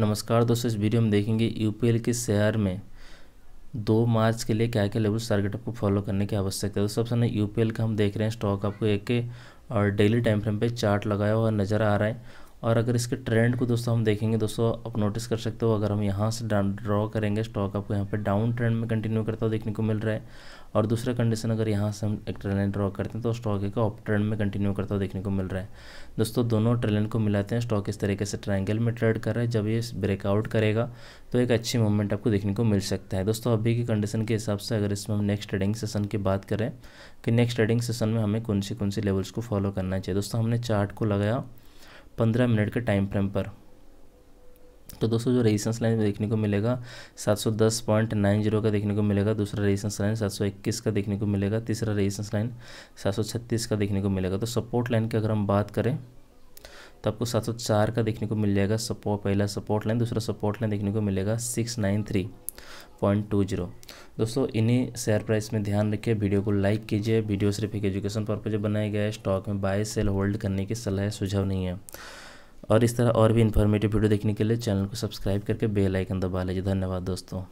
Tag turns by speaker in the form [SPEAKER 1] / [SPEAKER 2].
[SPEAKER 1] नमस्कार दोस्तों इस वीडियो में देखेंगे यूपीएल के शेयर में दो मार्च के लिए क्या क्या लेवल टारगेट आपको फॉलो करने की आवश्यकता है तो सबसे यूपीएल का हम देख रहे हैं स्टॉक आपको एक के और डेली टाइम फ्रेम पे चार्ट लगाया हुआ नज़र आ रहा है और अगर इसके ट्रेंड को दोस्तों हम देखेंगे दोस्तों आप नोटिस कर सकते हो अगर हम यहाँ से ड्रॉ करेंगे स्टॉक आपको यहाँ पे डाउन ट्रेंड में कंटिन्यू करता हुआ देखने को मिल रहा है और दूसरा कंडीशन अगर यहाँ से हम एक ट्रेलेंड ड्रॉ करते हैं तो स्टॉक एक अप ट्रेंड में कंटिन्यू करता हुआ देखने को मिल रहा है दोस्तों दोनों ट्रेलेंड को मिलाते हैं स्टॉक इस तरीके से ट्राइंगल में ट्रेड कर रहा है जब ये ब्रेकआउट करेगा तो एक अच्छी मूवमेंट आपको देखने को मिल सकता है दोस्तों अभी की कंडीशन के हिसाब से अगर इसमें हम नेक्स्ट ट्रेडिंग सेशन की बात करें कि नेक्स्ट ट्रेडिंग सेशन में हमें कौन सी कौन सी लेवल्स को फॉलो करना चाहिए दोस्तों हमने चार्ट को लगाया पंद्रह मिनट के टाइम फ्रेम पर तो दोस्तों जो रेजिस्टेंस लाइन देखने को मिलेगा सात सौ दस पॉइंट नाइन जीरो का देखने को मिलेगा दूसरा रेजिस्टेंस लाइन सात सौ इक्कीस का देखने को मिलेगा तीसरा रेजिस्टेंस लाइन सात सौ छत्तीस का देखने को मिलेगा तो सपोर्ट लाइन की अगर हम बात करें तो आपको सात सौ चार का देखने को मिल जाएगा सपोर्ट पहला सपोर्ट लाइन दूसरा सपोर्ट लाइन देखने को मिलेगा six nine three point two zero दोस्तों इन्हीं शेयर प्राइस में ध्यान रखिए वीडियो को लाइक कीजिए वीडियो सिर्फ एक एजुकेशन पर्पज बनाया गया है स्टॉक में बाय सेल होल्ड करने की सलाह सुझाव नहीं है और इस तरह और भी इन्फॉर्मेटिव वीडियो देखने के लिए चैनल को सब्सक्राइब करके बेल आइकन दबा लीजिए धन्यवाद दोस्तों